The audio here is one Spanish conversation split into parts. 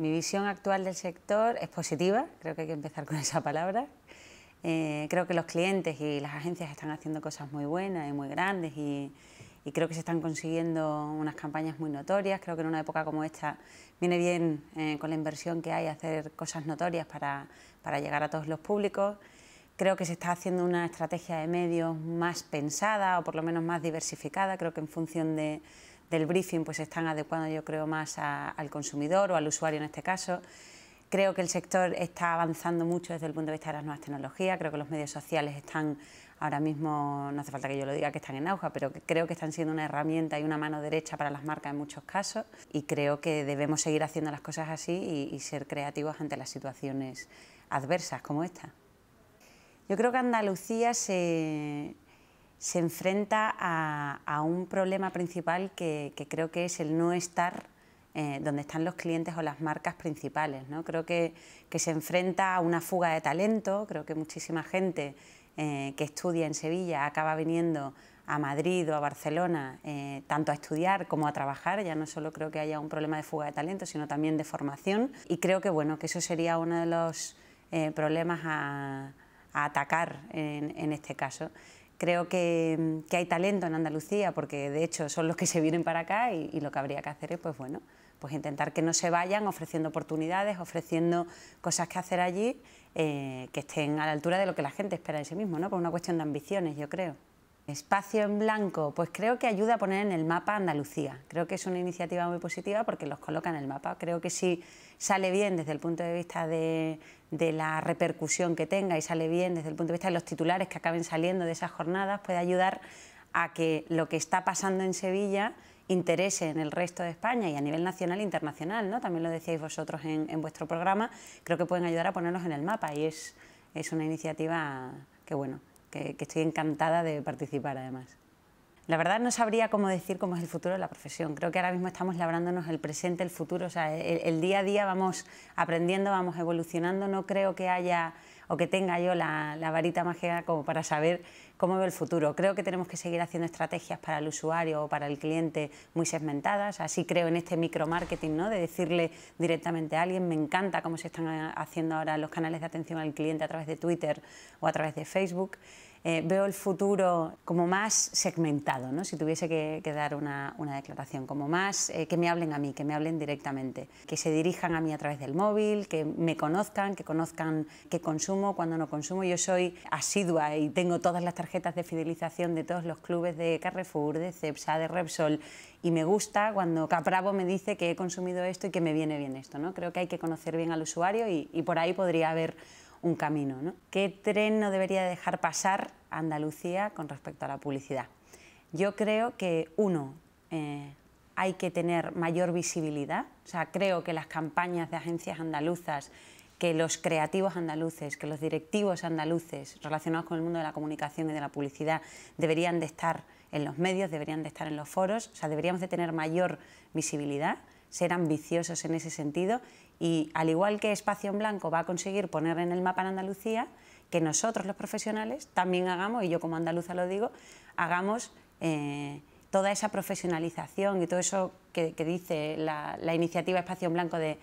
Mi visión actual del sector es positiva, creo que hay que empezar con esa palabra. Eh, creo que los clientes y las agencias están haciendo cosas muy buenas y muy grandes y, creo que se están consiguiendo unas campañas muy notorias. Creo que en una época como esta viene bien eh, con la inversión que hay hacer cosas notorias para, para llegar a todos los públicos. Creo que se está haciendo una estrategia de medios más pensada o por lo menos más diversificada. Creo que en función de, del briefing pues están adecuando yo creo más al consumidor o al usuario en este caso. Creo que el sector está avanzando mucho desde el punto de vista de las nuevas tecnologías, creo que los medios sociales están ahora mismo, no hace falta que yo lo diga que están en auge, pero creo que están siendo una herramienta y una mano derecha para las marcas en muchos casos y creo que debemos seguir haciendo las cosas así y, y ser creativos ante las situaciones adversas como esta. Yo creo que Andalucía se, se enfrenta a, un problema principal que, creo que es el no estar eh, donde están los clientes o las marcas principales. ¿no? Creo que, se enfrenta a una fuga de talento, creo que muchísima gente eh, que estudia en Sevilla acaba viniendo a Madrid o a Barcelona, eh, tanto a estudiar como a trabajar, ya no solo creo que haya un problema de fuga de talento, sino también de formación, y creo que, bueno, que eso sería uno de los problemas a, atacar en, este caso. Creo que, hay talento en Andalucía, porque de hecho son los que se vienen para acá y, lo que habría que hacer es, pues bueno, pues intentar que no se vayan ofreciendo oportunidades, ofreciendo cosas que hacer allí eh, que estén a la altura de lo que la gente espera de sí mismo, ¿no? Por una cuestión de ambiciones, yo creo. Espacio en blanco, pues creo que ayuda a poner en el mapa Andalucía. Creo que es una iniciativa muy positiva porque los coloca en el mapa. Creo que si sale bien desde el punto de vista de, la repercusión que tenga y sale bien desde el punto de vista de los titulares que acaben saliendo de esas jornadas, puede ayudar a que lo que está pasando en Sevilla interese en el resto de España y a nivel nacional e internacional, ¿no? También lo decíais vosotros en, vuestro programa, creo que pueden ayudar a ponerlos en el mapa y es, es una iniciativa que, bueno, que, estoy encantada de participar además. La verdad no sabría cómo decir cómo es el futuro de la profesión. Creo que ahora mismo estamos labrándonos el presente, el futuro. O sea, el día a día vamos aprendiendo, vamos evolucionando. No creo que haya o que tenga yo la, varita mágica como para saber cómo ve el futuro. Creo que tenemos que seguir haciendo estrategias para el usuario o para el cliente muy segmentadas. Así creo en este micromarketing, ¿no? De decirle directamente a alguien, me encanta cómo se están haciendo ahora los canales de atención al cliente a través de Twitter o a través de Facebook. Eh, veo el futuro como más segmentado, ¿no? si tuviese que, dar una, declaración, como más eh, que me hablen a mí, que me hablen directamente, que se dirijan a mí a través del móvil, que me conozcan, que conozcan qué consumo, cuándo no consumo. Yo soy asidua y tengo todas las tarjetas de fidelización de todos los clubes de Carrefour, de Cepsa, de Repsol y me gusta cuando Capravo me dice que he consumido esto y que me viene bien esto. ¿no? Creo que hay que conocer bien al usuario y por ahí podría haber un camino. ¿Qué tren no debería dejar pasar Andalucía con respecto a la publicidad? Yo creo que, uno, eh, hay que tener mayor visibilidad. O sea, creo que las campañas de agencias andaluzas, que los creativos andaluces, que los directivos andaluces relacionados con el mundo de la comunicación y de la publicidad deberían de estar en los medios, deberían de estar en los foros, o sea, deberíamos de tener mayor visibilidad ser ambiciosos en ese sentido y al igual que Espacio en Blanco va a conseguir poner en el mapa en Andalucía, que nosotros los profesionales también hagamos, y yo como andaluza lo digo, hagamos eh, toda esa profesionalización y todo eso que, dice la, la iniciativa Espacio en Blanco de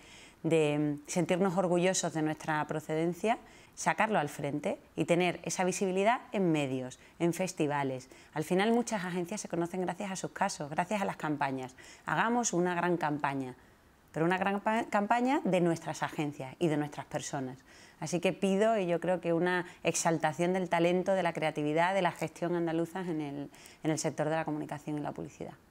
de mm, sentirnos orgullosos de nuestra procedencia, sacarlo al frente y tener esa visibilidad en medios, en festivales. Al final muchas agencias se conocen gracias a sus casos, gracias a las campañas. Hagamos una gran campaña, pero una gran campaña de nuestras agencias y de nuestras personas. Así que pido y yo creo que una exaltación del talento, de la creatividad, de la gestión andaluza en el, en el sector de la comunicación y la publicidad.